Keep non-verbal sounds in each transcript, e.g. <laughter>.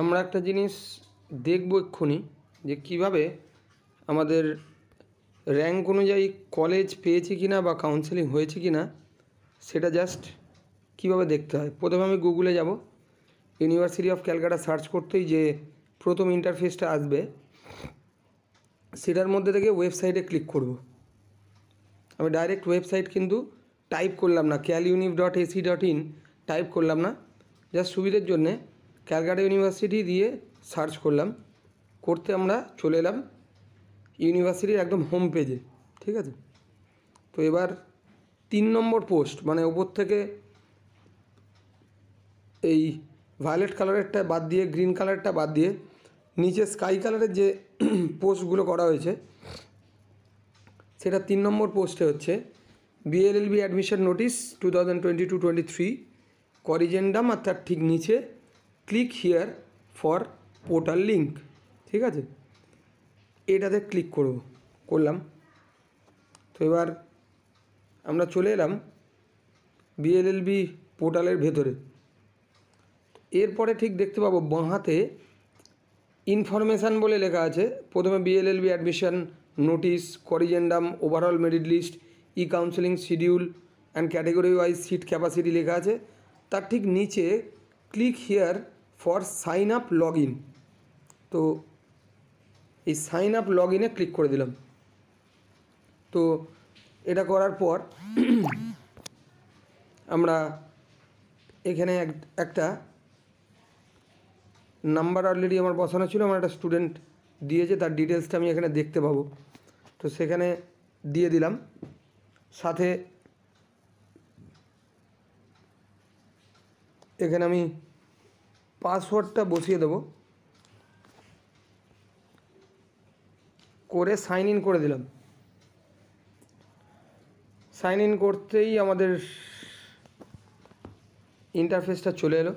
আমরা একটা জিনিস দেখব এক্ষুনি যে কীভাবে আমাদের র্যাঙ্ক অনুযায়ী কলেজ পেয়েছি কি না বা কাউন্সেলিং হয়েছে কি না সেটা জাস্ট কীভাবে দেখতে হয় প্রথমে আমি গুগলে যাব ইউনিভার্সিটি অফ ক্যালকাটা সার্চ করতেই যে প্রথম ইন্টারফেসটা আসবে সেটার মধ্যে থেকে ওয়েবসাইটে ক্লিক করব আমি ডাইরেক্ট ওয়েবসাইট কিন্তু টাইপ করলাম না cal univ dot AC dot in type করলাম না জাস্ট সুবিধের জন্যে ক্যালকাটা ইউনিভার্সিটি দিয়ে সার্চ করলাম করতে আমরা চলে এলাম ইউনিভার্সিটির একদম হোম পেজে ঠিক আছে তো এবার তিন নম্বর পোস্ট মানে ওপর থেকে এই ভায়োলেট কালারেরটা বাদ দিয়ে গ্রিন কালারটা বাদ দিয়ে নিচে স্কাই কালারের যে পোস্টগুলো <clears throat> করা হয়েছে সেটা তিন নম্বর পোস্টে হচ্ছে BLLB admission notice two thousand twenty two twenty three corrigendum আর তার ঠিক নিচে click here for portal link ঠিক আছে এটাতে ক্লিক করব করলাম তো এবার আমরা চলে এলাম বিএলএলবি পোর্টালের ভেতরে এরপরে ঠিক দেখতে পাবো বাঁহাতে ইনফরমেশান বলে লেখা আছে প্রথমে BLLB admission notice corrigendum overall merit list E counselling schedule and category wise seat capacity লেখা আছে তার ঠিক নিচে click here for sign up log in তো এই সাইন আপ লগ ইনে ক্লিক করে দিলাম তো এটা করার পর <clears throat> আমরা এখানে এক একটা নাম্বার অলরেডি আমার বসানো ছিল আমার একটা স্টুডেন্ট দিয়েছে তার ডিটেলসটা আমি এখানে দেখতে পাবো তো সেখানে দিয়ে দিলাম সাথে এখানে আমি পাসওয়ার্ডটা বসিয়ে দেব করে সাইন ইন করে দিলাম সাইন ইন করতেই আমাদের ইন্টারফেসটা চলে এলো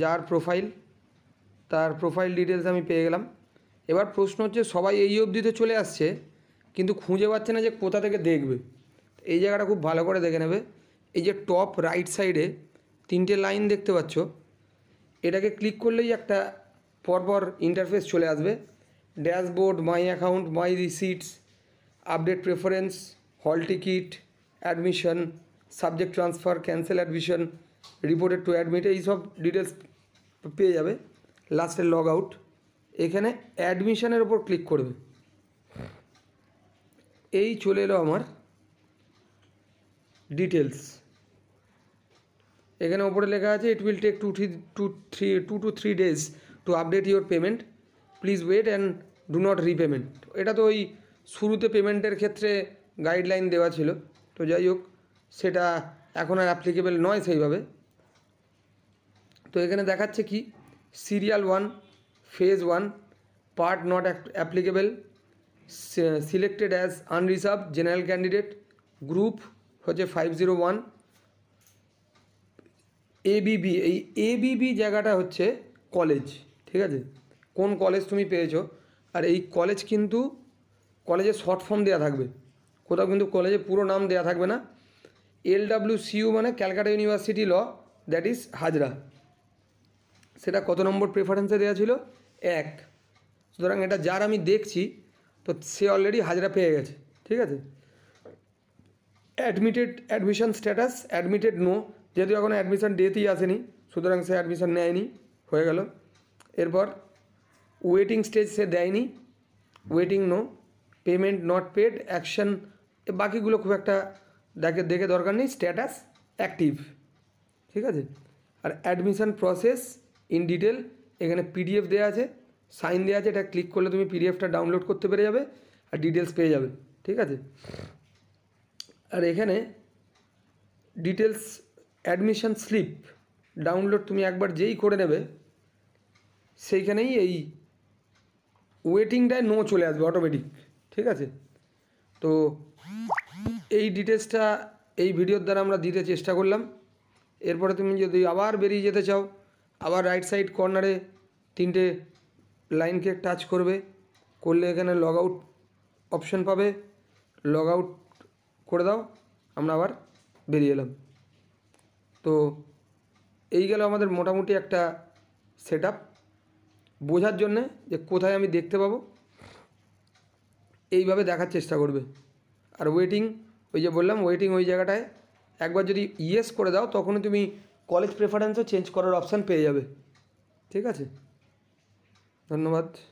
যার প্রোফাইল তার প্রোফাইল ডিটেলস আমি পেয়ে গেলাম এবার প্রশ্ন হচ্ছে সবাই এই অবধিতে চলে আসছে কিন্তু খুঁজে পাচ্ছে না যে কোথা থেকে দেখবে এই জায়গাটা খুব ভালো করে দেখে নেবে এই যে টপ রাইট সাইডে তিনটে লাইন দেখতে পাচ্ছ এটাকে ক্লিক করলেই একটা পরপর ইন্টারফেস চলে আসবে dashboard my account my receipts update preference hall ticket admission subject transfer cancel admission reported to admit এইসব ডিটেলস পেয়ে যাবে লাস্টে লগ আউট এখানে অ্যাডমিশানের ওপর ক্লিক করবে এই চলে এলো আমার ডিটেলস এখানে ওপরে লেখা আছে it will take two three two three two two three days to update your payment please wait and do not repayment এটা তো ওই শুরুতে পেমেন্টের ক্ষেত্রে গাইডলাইন দেওয়া ছিল তো যাই হোক সেটা এখন আর অ্যাপ্লিকেবল নয় সেইভাবে তো এখানে দেখাচ্ছে কি serial one phase one part not applicable selected as unreserved general candidate group হচ্ছে ফাইভ জিরো ওয়ান এবিবি এই এবিবি জায়গাটা হচ্ছে কলেজ ঠিক আছে কোন কলেজ তুমি পেয়েছো আর এই কলেজ কিন্তু কলেজে শর্ট ফর্ম দেওয়া থাকবে কোথাও কিন্তু কলেজে পুরো নাম দেওয়া থাকবে না এলডাব্লিউ সিইউ মানে Calcutta university law that is Hazra সেটা কত নম্বর প্রেফারেন্সে দেওয়া ছিল এক সুতরাং এটা যার আমি দেখছি তো সে অলরেডি হাজরা পেয়ে গেছে ঠিক আছে admitted admission status admitted no যেহেতু এখনও অ্যাডমিশান ডেতেই আসেনি সুতরাং সে অ্যাডমিশান নেয়নি হয়ে গেল এরপর ওয়েটিং স্টেজ সে দেয়নি waiting no payment not paid action বাকিগুলো খুব একটা দেখে দেখে দরকার নেই স্ট্যাটাস অ্যাক্টিভ ঠিক আছে আর অ্যাডমিশান প্রসেস ইন ডিটেল এখানে পিডিএফ দেওয়া আছে সাইন দেওয়া আছে এটা ক্লিক করলে তুমি পিডিএফটা ডাউনলোড করতে পেরে যাবে আর ডিটেলস পেয়ে যাবে ঠিক আছে আর এখানে ডিটেলস অ্যাডমিশান স্লিপ ডাউনলোড তুমি একবার যেই করে নেবে সেইখানেই এই ওয়েটিংটায় নো চলে আসবে অটোমেটিক ঠিক আছে তো এই ডিটেলসটা এই ভিডিওর দ্বারা আমরা দিতে চেষ্টা করলাম এরপরে তুমি যদি আবার বেরিয়ে যেতে চাও আবার রাইট সাইড কর্নারে তিনটে লাইনকে টাচ করবে করলে এখানে লগ আউট অপশান পাবে লগ আউট করে দাও আমরা আবার বেরিয়ে এলাম তো এই গেল আমাদের মোটামুটি একটা সেট আপ বোঝার জন্যে যে কোথায় আমি দেখতে পাবো এইভাবে দেখার চেষ্টা করবে আর ওয়েটিং ওই যে বললাম ওয়েটিং ওই জায়গাটায় একবার যদি ইয়েস করে দাও তখনই তুমি কলেজ প্রেফারেন্সও চেঞ্জ করার অপশান পেয়ে যাবে ঠিক আছে ধন্যবাদ